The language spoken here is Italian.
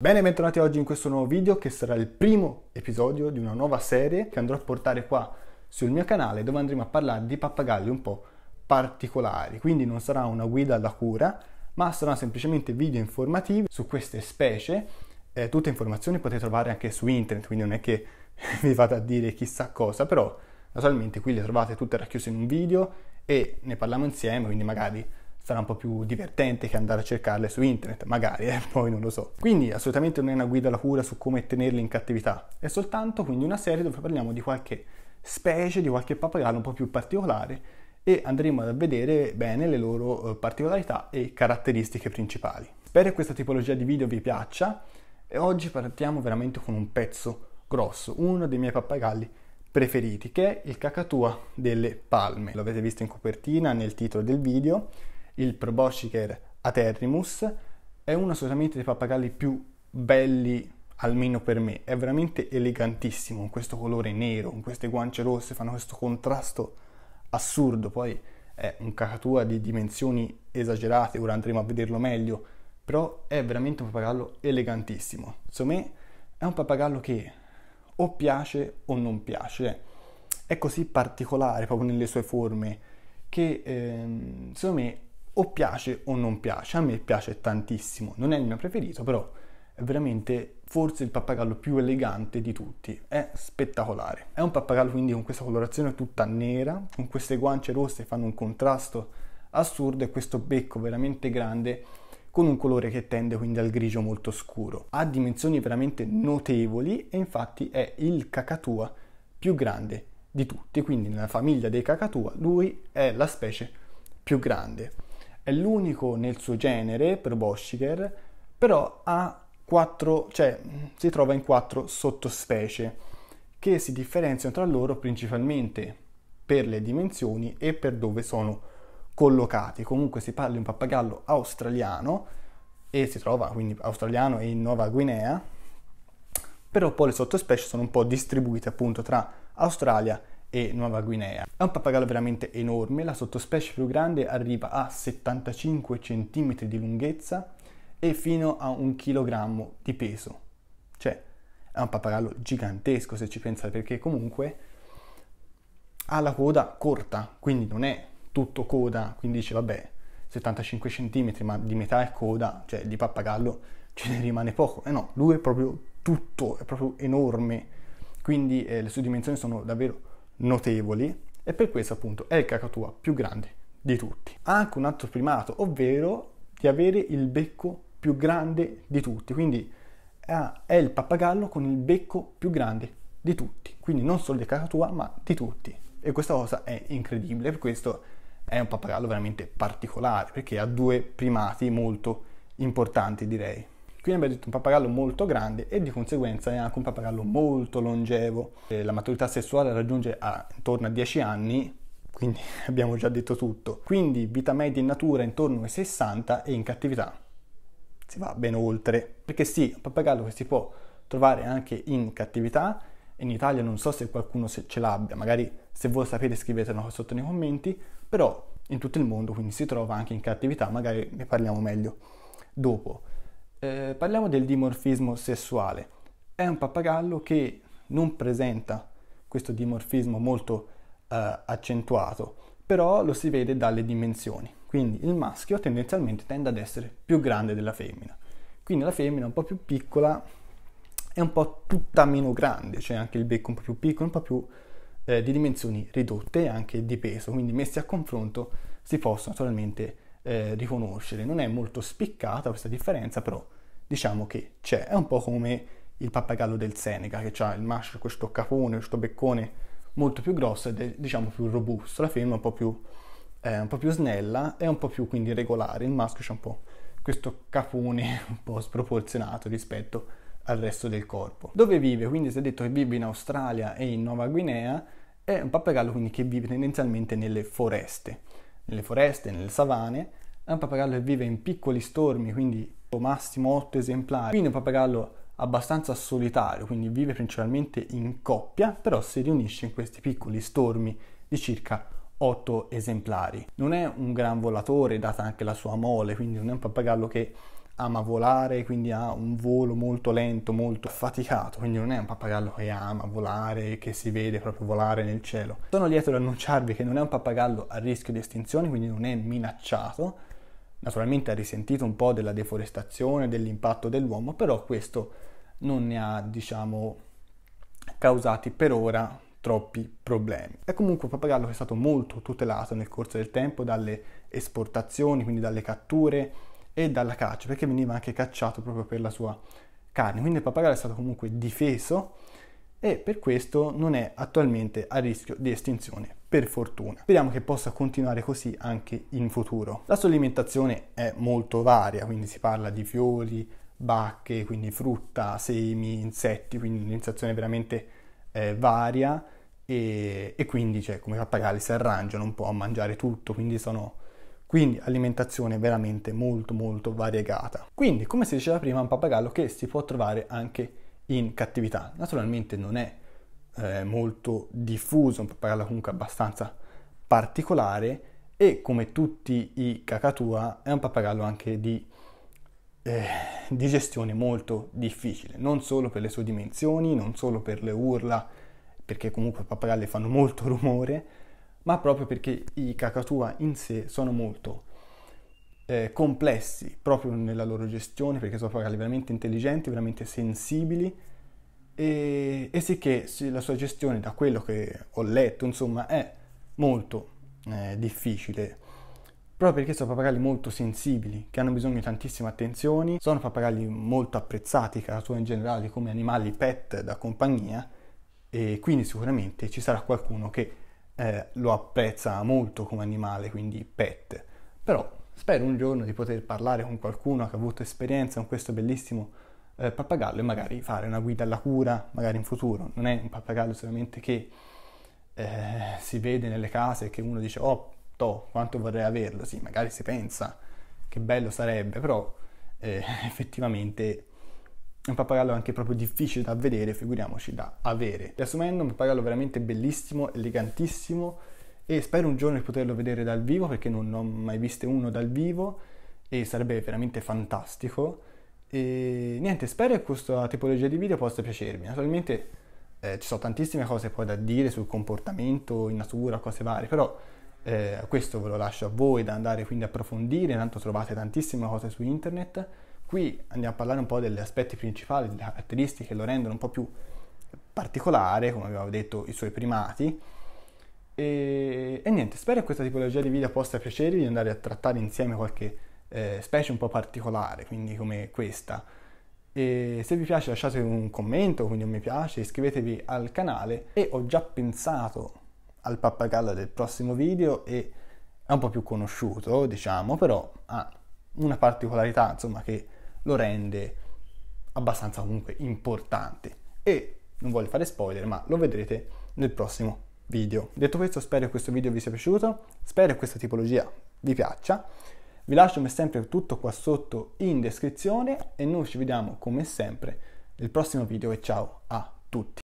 Bene, bentornati oggi in questo nuovo video che sarà il primo episodio di una nuova serie che andrò a portare qua sul mio canale dove andremo a parlare di pappagalli un po' particolari, quindi non sarà una guida alla cura, ma saranno semplicemente video informativi su queste specie. Eh, tutte informazioni potete trovare anche su internet, quindi non è che vi vado a dire chissà cosa, però naturalmente qui le trovate tutte racchiuse in un video e ne parliamo insieme, quindi magari sarà un po' più divertente che andare a cercarle su internet, magari, eh, poi non lo so. Quindi assolutamente non è una guida alla cura su come tenerle in cattività, è soltanto quindi una serie dove parliamo di qualche specie, di qualche pappagallo un po' più particolare e andremo a vedere bene le loro eh, particolarità e caratteristiche principali. Spero che questa tipologia di video vi piaccia e oggi partiamo veramente con un pezzo grosso, uno dei miei pappagalli preferiti, che è il cacatua delle palme. L'avete visto in copertina, nel titolo del video il proboscider aterrimus, è uno assolutamente dei pappagalli più belli almeno per me, è veramente elegantissimo con questo colore nero, con queste guance rosse, fanno questo contrasto assurdo, poi è un cacatua di dimensioni esagerate, ora andremo a vederlo meglio, però è veramente un pappagallo elegantissimo. insomma è un pappagallo che o piace o non piace, è così particolare proprio nelle sue forme che ehm, secondo me o piace o non piace. A me piace tantissimo, non è il mio preferito, però è veramente forse il pappagallo più elegante di tutti, è spettacolare. È un pappagallo quindi con questa colorazione tutta nera, con queste guance rosse fanno un contrasto assurdo e questo becco veramente grande con un colore che tende quindi al grigio molto scuro. Ha dimensioni veramente notevoli e infatti è il cacatua più grande di tutti, quindi nella famiglia dei cacatua lui è la specie più grande. È l'unico nel suo genere per Boschiger, però ha quattro, cioè, si trova in quattro sottospecie che si differenziano tra loro principalmente per le dimensioni e per dove sono collocati. Comunque si parla di un pappagallo australiano e si trova quindi australiano e in Nuova Guinea, però poi le sottospecie sono un po' distribuite appunto tra Australia e e Nuova Guinea. È un pappagallo veramente enorme, la sottospecie più grande arriva a 75 cm di lunghezza e fino a un chilogrammo di peso. Cioè, è un pappagallo gigantesco se ci pensate, perché comunque ha la coda corta, quindi non è tutto coda, quindi dice vabbè, 75 cm, ma di metà è coda, cioè di pappagallo ce ne rimane poco. E eh no, lui è proprio tutto, è proprio enorme. Quindi eh, le sue dimensioni sono davvero notevoli e per questo appunto è il cacatua più grande di tutti. Ha anche un altro primato, ovvero di avere il becco più grande di tutti, quindi eh, è il pappagallo con il becco più grande di tutti, quindi non solo del cacatua ma di tutti. E questa cosa è incredibile, per questo è un pappagallo veramente particolare perché ha due primati molto importanti direi. Quindi abbiamo detto un pappagallo molto grande e di conseguenza è anche un pappagallo molto longevo. La maturità sessuale raggiunge a, intorno a 10 anni, quindi abbiamo già detto tutto. Quindi vita media in natura intorno ai 60 e in cattività si va ben oltre. Perché sì, un pappagallo che si può trovare anche in cattività, in Italia non so se qualcuno ce l'abbia, magari se voi sapete scrivetelo sotto nei commenti, però in tutto il mondo quindi si trova anche in cattività, magari ne parliamo meglio dopo. Eh, parliamo del dimorfismo sessuale. È un pappagallo che non presenta questo dimorfismo molto eh, accentuato, però lo si vede dalle dimensioni. Quindi il maschio tendenzialmente tende ad essere più grande della femmina. Quindi la femmina un po' più piccola è un po' tutta meno grande, cioè anche il becco un po' più piccolo, un po' più eh, di dimensioni ridotte e anche di peso. Quindi messi a confronto si possono naturalmente eh, riconoscere, non è molto spiccata questa differenza, però diciamo che c'è, è un po' come il pappagallo del Seneca che ha il maschio, questo capone, questo beccone molto più grosso ed è diciamo più robusto, la femmina è un po' più, eh, un po più snella e un po' più quindi regolare, il maschio c'è un po' questo capone un po' sproporzionato rispetto al resto del corpo. Dove vive? Quindi si è detto che vive in Australia e in Nuova Guinea, è un pappagallo quindi che vive tendenzialmente nelle foreste nelle foreste, nelle savane. È un pappagallo che vive in piccoli stormi, quindi massimo 8 esemplari. Quindi è un pappagallo abbastanza solitario, quindi vive principalmente in coppia, però si riunisce in questi piccoli stormi di circa 8 esemplari. Non è un gran volatore, data anche la sua mole, quindi non è un pappagallo che ama volare, quindi ha un volo molto lento, molto affaticato, quindi non è un pappagallo che ama volare, che si vede proprio volare nel cielo. Sono lieto di annunciarvi che non è un pappagallo a rischio di estinzione, quindi non è minacciato. Naturalmente ha risentito un po' della deforestazione, dell'impatto dell'uomo, però questo non ne ha, diciamo, causati per ora troppi problemi. È comunque un pappagallo che è stato molto tutelato nel corso del tempo dalle esportazioni, quindi dalle catture, e dalla caccia, perché veniva anche cacciato proprio per la sua carne. Quindi il pappagallo è stato comunque difeso e per questo non è attualmente a rischio di estinzione, per fortuna. Speriamo che possa continuare così anche in futuro. La sua alimentazione è molto varia, quindi si parla di fiori, bacche, quindi frutta, semi, insetti, quindi un'insazione veramente eh, varia e, e, quindi cioè, come pappagalli si arrangiano un po' a mangiare tutto, quindi sono quindi alimentazione veramente molto molto variegata. Quindi, come si diceva prima, un pappagallo che si può trovare anche in cattività. Naturalmente non è eh, molto diffuso, un pappagallo comunque abbastanza particolare e come tutti i cacatua è un pappagallo anche di eh, digestione molto difficile, non solo per le sue dimensioni, non solo per le urla, perché comunque i pappagalli fanno molto rumore, ma proprio perché i cacatua in sé sono molto eh, complessi proprio nella loro gestione, perché sono pagati veramente intelligenti, veramente sensibili e, e sì la sua gestione, da quello che ho letto, insomma, è molto eh, difficile proprio perché sono papagalli molto sensibili, che hanno bisogno di tantissime attenzioni, sono papagalli molto apprezzati, caratura in generale, come animali pet da compagnia, e quindi sicuramente ci sarà qualcuno che eh, lo apprezza molto come animale, quindi pet. Però spero un giorno di poter parlare con qualcuno che ha avuto esperienza con questo bellissimo eh, pappagallo e magari fare una guida alla cura, magari in futuro. Non è un pappagallo solamente che eh, si vede nelle case e che uno dice oh, to, quanto vorrei averlo. Sì, magari si pensa che bello sarebbe, però eh, effettivamente un pappagallo anche proprio difficile da vedere, figuriamoci da avere. Riassumendo, un pappagallo veramente bellissimo, elegantissimo e spero un giorno di poterlo vedere dal vivo perché non ho mai visto uno dal vivo e sarebbe veramente fantastico. E niente, spero che questa tipologia di video possa piacervi. Naturalmente eh, ci sono tantissime cose poi da dire sul comportamento, in natura, cose varie, però eh, questo ve lo lascio a voi da andare quindi a approfondire, tanto trovate tantissime cose su internet Qui andiamo a parlare un po' degli aspetti principali, delle caratteristiche che lo rendono un po' più particolare, come abbiamo detto, i suoi primati. E, e niente, spero che questa tipologia di video possa piacervi di andare a trattare insieme qualche eh, specie un po' particolare, quindi come questa. E se vi piace lasciate un commento, quindi un mi piace, iscrivetevi al canale e ho già pensato al pappagallo del prossimo video e è un po' più conosciuto, diciamo, però ha una particolarità, insomma, che lo rende abbastanza comunque importante. E non voglio fare spoiler, ma lo vedrete nel prossimo video. Detto questo, spero che questo video vi sia piaciuto, spero che questa tipologia vi piaccia. Vi lascio come sempre tutto qua sotto in descrizione e noi ci vediamo come sempre nel prossimo video e ciao a tutti.